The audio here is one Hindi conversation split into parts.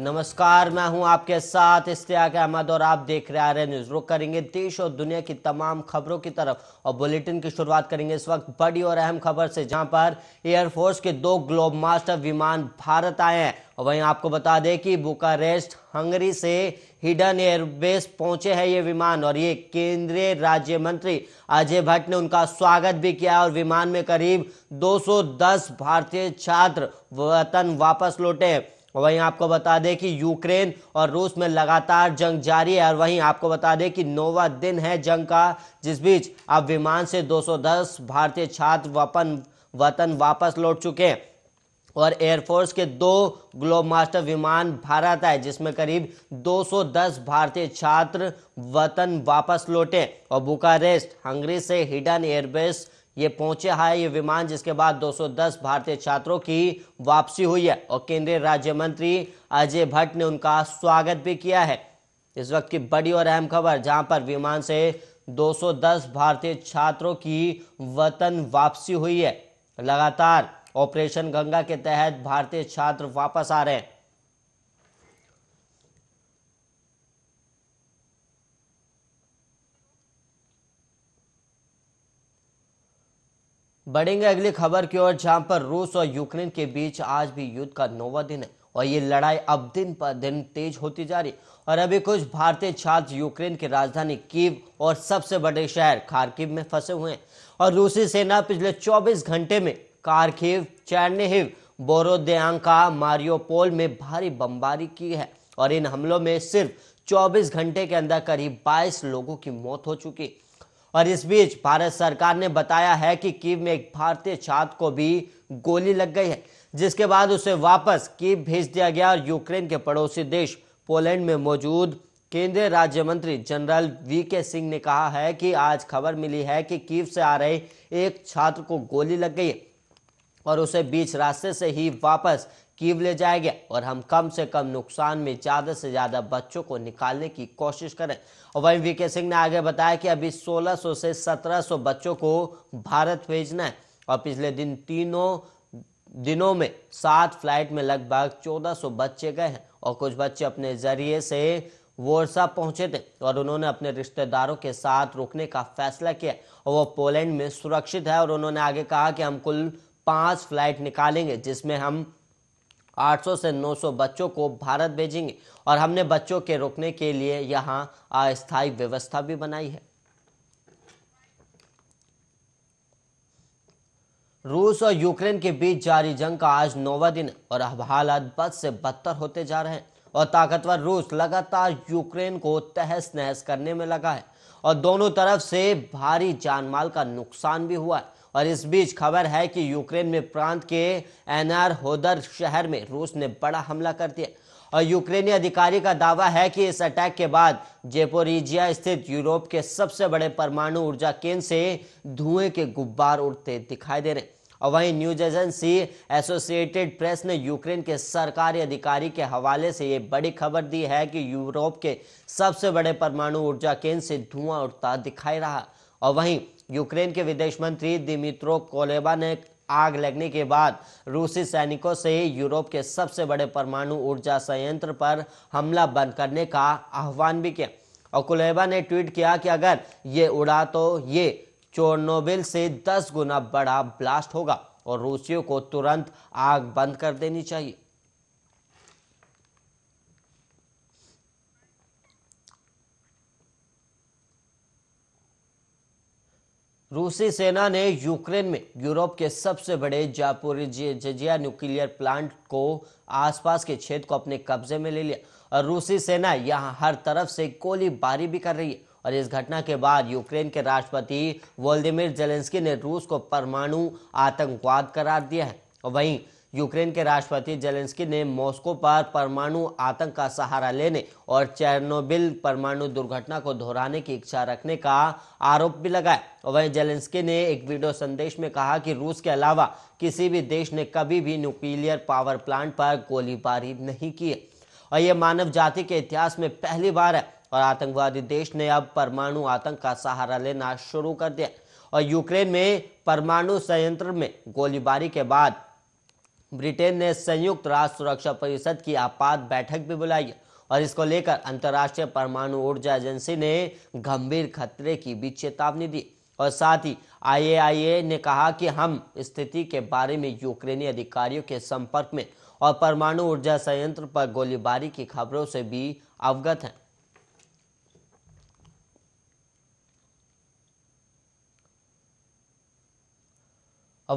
नमस्कार मैं हूं आपके साथ इश्तियाक अहमद और आप देख रहे आर न्यूज रुक करेंगे देश और दुनिया की तमाम खबरों की तरफ और बुलेटिन की शुरुआत करेंगे इस वक्त बड़ी और अहम खबर से जहां पर एयरफोर्स के दो ग्लोब मास्टर विमान भारत आए हैं और वहीं आपको बता दें कि बुकारेस्ट हंगरी से हिडन एयरबेस पहुंचे हैं ये विमान और ये केंद्रीय राज्य मंत्री अजय भट्ट ने उनका स्वागत भी किया और विमान में करीब 210 भारतीय छात्र वतन वापस लौटे वहीं आपको बता दें कि यूक्रेन और रूस में लगातार जंग जारी है और वहीं आपको बता दें कि नौवा दिन है जंग का जिस बीच अब विमान से 210 भारतीय छात्र वपन वतन वापस लौट चुके हैं और एयरफोर्स के दो ग्लोब मास्टर विमान भारत आए जिसमें करीब 210 भारतीय छात्र वतन वापस लौटे और बुकारेस्ट हंगरी से हिडन एयरबेस ये पहुंचे है ये विमान जिसके बाद 210 भारतीय छात्रों की वापसी हुई है और केंद्रीय राज्य मंत्री अजय भट्ट ने उनका स्वागत भी किया है इस वक्त की बड़ी और अहम खबर जहां पर विमान से 210 भारतीय छात्रों की वतन वापसी हुई है लगातार ऑपरेशन गंगा के तहत भारतीय छात्र वापस आ रहे हैं बढ़ेंगे अगली खबर की ओर जहां पर रूस और यूक्रेन के बीच आज भी युद्ध का नौवा दिन है और ये लड़ाई अब दिन पर दिन तेज होती जा रही और अभी कुछ भारतीय छात्र यूक्रेन की राजधानी कीव और सबसे बड़े शहर खारकीव में फंसे हुए हैं और रूसी सेना पिछले 24 घंटे में कारखीव चैर्नेहिव बोरोदेयांका मारियोपोल में भारी बमबारी की है और इन हमलों में सिर्फ 24 घंटे के अंदर करीब 22 लोगों की मौत हो चुकी है और इस बीच भारत सरकार ने बताया है कि कीव में एक भारतीय छात्र को भी गोली लग गई है जिसके बाद उसे वापस कीव भेज दिया गया और यूक्रेन के पड़ोसी देश पोलैंड में मौजूद केंद्रीय राज्य मंत्री जनरल वी के सिंह ने कहा है कि आज खबर मिली है कि कीव से आ रहे एक छात्र को गोली लग गई और उसे बीच रास्ते से ही वापस कीव ले जाया गया और हम कम से कम नुकसान में ज़्यादा से ज़्यादा बच्चों को निकालने की कोशिश करें और वहीं वी सिंह ने आगे बताया कि अभी 1600 से 1700 बच्चों को भारत भेजना है और पिछले दिन तीनों दिनों में सात फ्लाइट में लगभग 1400 बच्चे गए हैं और कुछ बच्चे अपने जरिए से वोरसा पहुंचे थे और उन्होंने अपने रिश्तेदारों के साथ रुकने का फैसला किया और वो पोलैंड में सुरक्षित है और उन्होंने आगे कहा कि हम कुल पांच फ्लाइट निकालेंगे जिसमें हम 800 से 900 बच्चों को भारत भेजेंगे और हमने बच्चों के रुकने के लिए यहाँ अस्थायी व्यवस्था भी बनाई है रूस और यूक्रेन के बीच जारी जंग का आज नौवा दिन और अब हालात बद से बदतर होते जा रहे हैं और ताकतवर रूस लगातार यूक्रेन को तहस नहस करने में लगा है और दोनों तरफ से भारी जानमाल का नुकसान भी हुआ है और इस बीच खबर है कि यूक्रेन में प्रांत के एनआर होदर शहर में रूस ने बड़ा हमला कर दिया और यूक्रेनी अधिकारी का दावा है कि इस अटैक के बाद जेपोरिजिया स्थित यूरोप के सबसे बड़े परमाणु ऊर्जा केंद्र से धुएं के गुब्बार उड़ते दिखाई दे रहे और वहीं न्यूज एजेंसी एसोसिएटेड प्रेस ने यूक्रेन के सरकारी अधिकारी के हवाले से ये बड़ी खबर दी है कि यूरोप के सबसे बड़े परमाणु ऊर्जा केंद्र से धुआं उड़ता दिखाई रहा और वहीं यूक्रेन के विदेश मंत्री दिमित्रो कोलेबा ने आग लगने के बाद रूसी सैनिकों से यूरोप के सबसे बड़े परमाणु ऊर्जा संयंत्र पर हमला बंद करने का आह्वान भी किया और कोलेबा ने ट्वीट किया कि अगर ये उड़ा तो ये चोरनोबिल से दस गुना बड़ा ब्लास्ट होगा और रूसियों को तुरंत आग बंद कर देनी चाहिए रूसी सेना ने यूक्रेन में यूरोप के सबसे बड़े जापोरिजिया न्यूक्लियर प्लांट को आसपास के क्षेत्र को अपने कब्जे में ले लिया और रूसी सेना यहां हर तरफ से गोलीबारी भी कर रही है और इस घटना के बाद यूक्रेन के राष्ट्रपति वोल्दिमिर जेलेंस्की ने रूस को परमाणु आतंकवाद करार दिया है और वहीं यूक्रेन के राष्ट्रपति जेलेंस्की ने मॉस्को पर परमाणु आतंक का सहारा लेने और चेरनोबिल परमाणु दुर्घटना को दोहराने की इच्छा रखने का आरोप भी लगाया वहीं जेलेंस्की ने एक वीडियो संदेश में कहा कि रूस के अलावा किसी भी देश ने कभी भी न्यूक्लियर पावर प्लांट पर गोलीबारी नहीं की और यह मानव जाति के इतिहास में पहली बार है और आतंकवादी देश ने अब परमाणु आतंक का सहारा लेना शुरू कर दिया और यूक्रेन में परमाणु संयंत्र में गोलीबारी के बाद ब्रिटेन ने संयुक्त राष्ट्र सुरक्षा परिषद की आपात बैठक भी बुलाई और इसको लेकर अंतर्राष्ट्रीय परमाणु ऊर्जा एजेंसी ने गंभीर खतरे की भी चेतावनी दी और साथ ही आईएआईए ने कहा कि हम स्थिति के बारे में यूक्रेनी अधिकारियों के संपर्क में और परमाणु ऊर्जा संयंत्र पर गोलीबारी की खबरों से भी अवगत हैं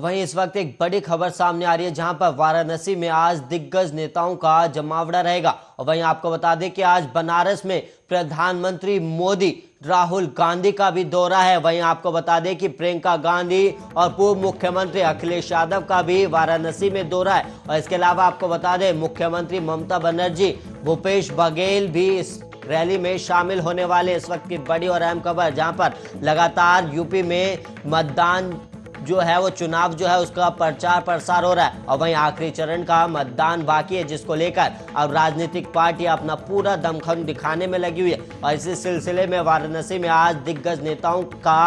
वहीं इस वक्त एक बड़ी खबर सामने आ रही है जहां पर वाराणसी में आज दिग्गज नेताओं का जमावड़ा रहेगा और वहीं आपको बता दें कि आज बनारस में प्रधानमंत्री मोदी राहुल गांधी का भी दौरा है वहीं आपको बता दें कि प्रियंका गांधी और पूर्व मुख्यमंत्री अखिलेश यादव का भी वाराणसी में दौरा है और इसके अलावा आपको बता दें मुख्यमंत्री ममता बनर्जी भूपेश बघेल भी इस रैली में शामिल होने वाले इस वक्त की बड़ी और अहम खबर जहां पर लगातार यूपी में मतदान जो है वो चुनाव जो है उसका प्रचार प्रसार हो रहा है और वहीं आखिरी चरण का मतदान बाकी है जिसको लेकर अब राजनीतिक पार्टियां अपना पूरा दमखम दिखाने में लगी हुई है और इसी सिलसिले में वाराणसी में आज दिग्गज नेताओं का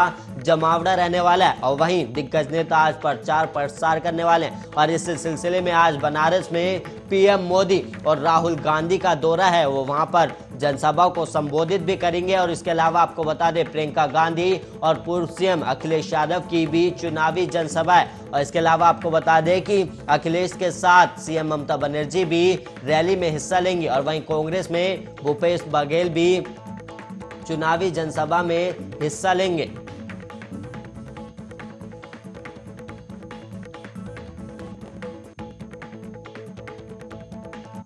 जमावड़ा रहने वाला है और वहीं दिग्गज नेता आज प्रचार प्रसार करने वाले हैं और इस सिलसिले में आज बनारस में पीएम मोदी और राहुल गांधी का दौरा है वो वहां पर जनसभा को संबोधित भी करेंगे और इसके अलावा आपको बता दें प्रियंका गांधी और पूर्व सीएम अखिलेश यादव की भी चुनावी जनसभा है और इसके अलावा आपको बता दें कि अखिलेश के साथ सीएम ममता बनर्जी भी रैली में हिस्सा लेंगी और वहीं कांग्रेस में भूपेश बघेल भी चुनावी जनसभा में हिस्सा लेंगे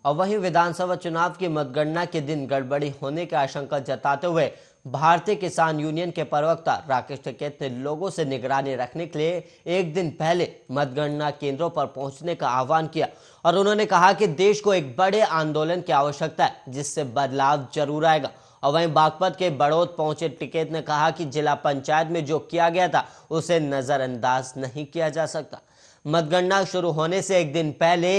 और वहीं विधानसभा चुनाव की मतगणना के दिन गड़बड़ी होने की आशंका जताते हुए भारतीय किसान यूनियन के प्रवक्ता राकेश टिकेत ने लोगों से निगरानी रखने के लिए एक दिन पहले मतगणना केंद्रों पर पहुंचने का आह्वान किया और उन्होंने कहा कि देश को एक बड़े आंदोलन की आवश्यकता है जिससे बदलाव जरूर आएगा और वहीं बागपत के बड़ौद पहुंचे टिकेत ने कहा कि जिला पंचायत में जो किया गया था उसे नज़रअंदाज नहीं किया जा सकता मतगणना शुरू होने से एक दिन पहले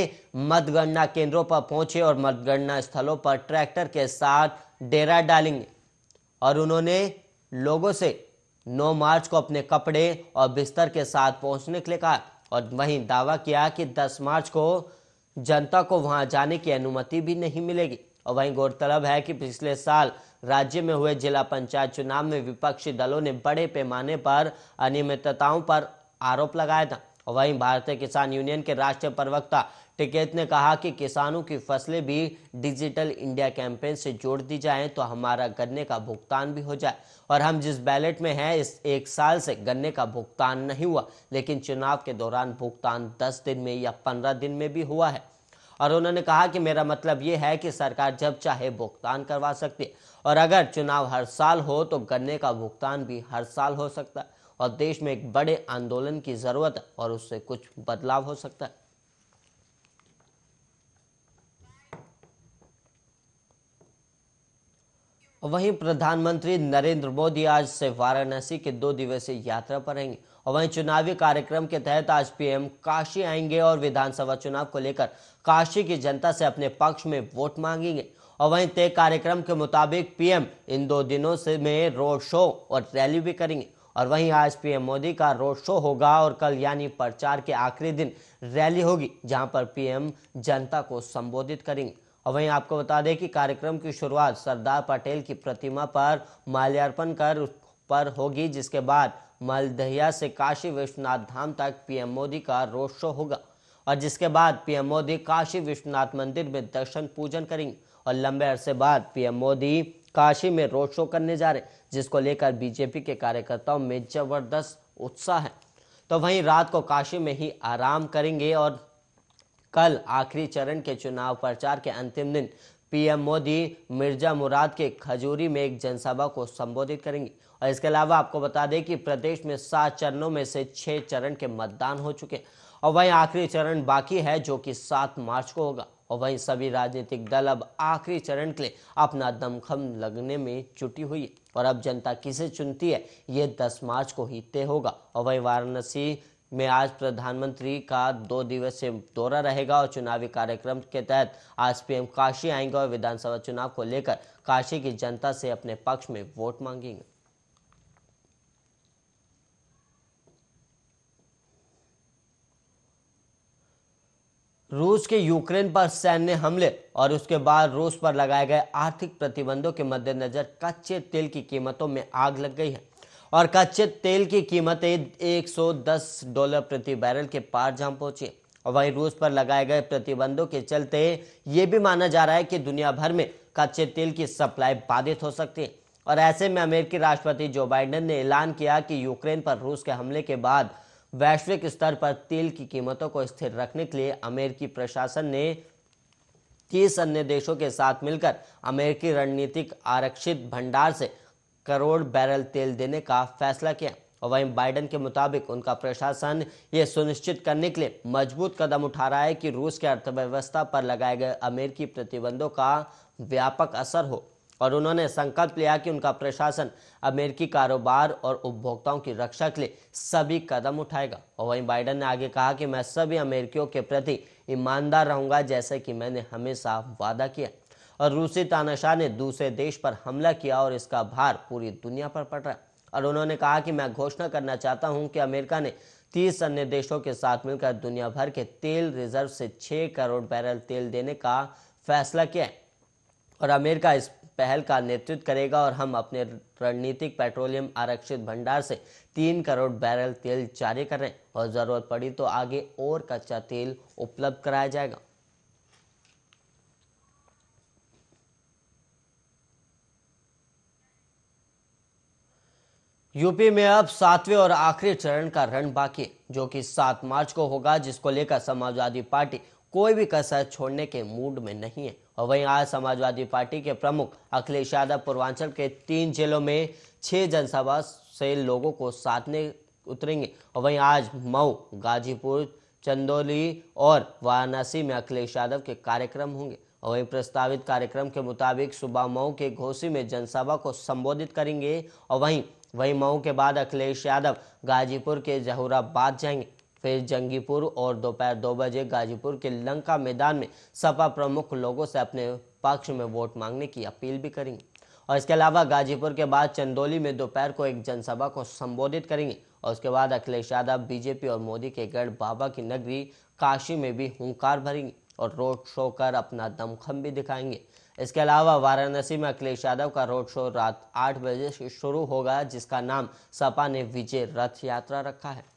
मतगणना केंद्रों पर पहुंचे और मतगणना स्थलों पर ट्रैक्टर के साथ डेरा डालेंगे और उन्होंने लोगों से 9 मार्च को अपने कपड़े और बिस्तर के साथ पहुंचने के लिए कहा और वहीं दावा किया कि 10 मार्च को जनता को वहां जाने की अनुमति भी नहीं मिलेगी और वहीं गौरतलब है कि पिछले साल राज्य में हुए जिला पंचायत चुनाव में विपक्षी दलों ने बड़े पैमाने पर अनियमितताओं पर आरोप लगाया था वहीं भारतीय किसान यूनियन के राष्ट्रीय प्रवक्ता टिकेत ने कहा कि किसानों की फसलें भी डिजिटल इंडिया कैंपेन से जोड़ दी जाएं तो हमारा गन्ने का भुगतान भी हो जाए और हम जिस बैलेट में हैं इस एक साल से गन्ने का भुगतान नहीं हुआ लेकिन चुनाव के दौरान भुगतान 10 दिन में या 15 दिन में भी हुआ है और उन्होंने कहा कि मेरा मतलब ये है कि सरकार जब चाहे भुगतान करवा सकती है और अगर चुनाव हर साल हो तो गन्ने का भुगतान भी हर साल हो सकता है और देश में एक बड़े आंदोलन की ज़रूरत है और उससे कुछ बदलाव हो सकता है वहीं प्रधानमंत्री नरेंद्र मोदी आज से वाराणसी के दो दिवसीय यात्रा पर रहेंगे और वहीं चुनावी कार्यक्रम के तहत आज पीएम काशी आएंगे और विधानसभा चुनाव को लेकर काशी की जनता से अपने पक्ष में वोट मांगेंगे और वहीं तय कार्यक्रम के मुताबिक पीएम इन दो दिनों से में रोड शो और रैली भी करेंगे और वहीं आज पीएम मोदी का रोड शो होगा और कल यानी प्रचार के आखिरी दिन रैली होगी जहां पर पीएम जनता को संबोधित करेंगे और वहीं आपको बता दें कि कार्यक्रम की शुरुआत सरदार पटेल की प्रतिमा पर माल्यार्पण कर पर होगी जिसके बाद मालदहिया से काशी विश्वनाथ धाम तक पीएम मोदी का रोड शो होगा और जिसके बाद पीएम मोदी काशी विश्वनाथ मंदिर में दर्शन पूजन करेंगे और लंबे अरसे बाद पीएम मोदी काशी में रोड शो करने जा रहे जिसको लेकर बीजेपी के कार्यकर्ताओं में जबरदस्त उत्साह है तो वहीं रात को काशी में ही आराम करेंगे और कल आखिरी चरण के चुनाव प्रचार के अंतिम दिन पीएम मोदी मिर्जा मुराद के खजूरी में एक जनसभा को संबोधित करेंगे और इसके अलावा आपको बता दें कि प्रदेश में सात चरणों में से छह चरण के मतदान हो चुके हैं और वहीं आखिरी चरण बाकी है जो कि सात मार्च को होगा और वहीं सभी राजनीतिक दल अब आखिरी चरण के लिए अपना दमखम लगने में जुटी हुई है और अब जनता किसे चुनती है ये दस मार्च को ही तय होगा और वहीं वाराणसी में आज प्रधानमंत्री का दो दिवसीय दौरा रहेगा और चुनावी कार्यक्रम के तहत आज पीएम काशी आएंगे और विधानसभा चुनाव को लेकर काशी की जनता से अपने पक्ष में वोट मांगेंगे रूस के यूक्रेन पर सैन्य हमले और उसके बाद रूस पर लगाए गए आर्थिक प्रतिबंधों के मद्देनजर कच्चे तेल की कीमतों में आग लग गई है और कच्चे तेल की कीमतें 110 डॉलर प्रति बैरल के पार जहां पहुंची और वहीं रूस पर लगाए गए प्रतिबंधों के चलते ये भी माना जा रहा है कि दुनिया भर में कच्चे तेल की सप्लाई बाधित हो सकती है और ऐसे में अमेरिकी राष्ट्रपति जो बाइडेन ने ऐलान किया कि यूक्रेन पर रूस के हमले के बाद वैश्विक स्तर पर तेल की कीमतों को स्थिर रखने के लिए अमेरिकी प्रशासन ने तीस अन्य देशों के साथ मिलकर अमेरिकी रणनीतिक आरक्षित भंडार से करोड़ बैरल तेल देने का फैसला किया और वहीं बाइडन के मुताबिक उनका प्रशासन ये सुनिश्चित करने के लिए मजबूत कदम उठा रहा है कि रूस के अर्थव्यवस्था पर लगाए गए अमेरिकी प्रतिबंधों का व्यापक असर हो और उन्होंने संकल्प लिया कि उनका प्रशासन अमेरिकी कारोबार और उपभोक्ताओं की रक्षा के लिए सभी कदम उठाएगा और वहीं बाइडन ने आगे कहा कि मैं सभी अमेरिकियों के प्रति ईमानदार रहूंगा जैसे कि मैंने हमेशा वादा किया और रूसी तानाशाह ने दूसरे देश पर हमला किया और इसका भार पूरी दुनिया पर पड़ रहा और उन्होंने कहा कि मैं घोषणा करना चाहता हूं कि अमेरिका ने तीस अन्य देशों के साथ मिलकर दुनिया भर के तेल रिजर्व से छः करोड़ बैरल तेल देने का फैसला किया है और अमेरिका इस पहल का नेतृत्व करेगा और हम अपने रणनीतिक पेट्रोलियम आरक्षित भंडार से तीन करोड़ बैरल तेल जारी कर रहे हैं और ज़रूरत पड़ी तो आगे और कच्चा तेल उपलब्ध कराया जाएगा यूपी में अब सातवें और आखिरी चरण का रण बाकी जो कि सात मार्च को होगा जिसको लेकर समाजवादी पार्टी कोई भी कसर छोड़ने के मूड में नहीं है और वहीं आज समाजवादी पार्टी के प्रमुख अखिलेश यादव पूर्वांचल के तीन जिलों में छह जनसभा से लोगों को साधने उतरेंगे और वहीं आज मऊ गाजीपुर चंदौली और वाराणसी में अखिलेश यादव के कार्यक्रम होंगे और वहीं प्रस्तावित कार्यक्रम के मुताबिक सुबह मऊ के घोसी में जनसभा को संबोधित करेंगे और वहीं वहीं मऊ के बाद अखिलेश यादव गाजीपुर के जहूराबाद जाएंगे फिर जंगीपुर और दोपहर दो, बजे गाजीपुर के लंका मैदान में सपा प्रमुख लोगों से अपने पक्ष में वोट मांगने की अपील भी करेंगे और इसके अलावा गाजीपुर के बाद चंदोली में दोपहर को एक जनसभा को संबोधित करेंगे और उसके बाद अखिलेश यादव बीजेपी और मोदी के गढ़ बाबा की नगरी काशी में भी हूंकार भरेंगे और रोड शो कर अपना दमखम भी दिखाएंगे इसके अलावा वाराणसी में अखिलेश यादव का रोड शो रात आठ बजे शुरू होगा जिसका नाम सपा ने विजय रथ यात्रा रखा है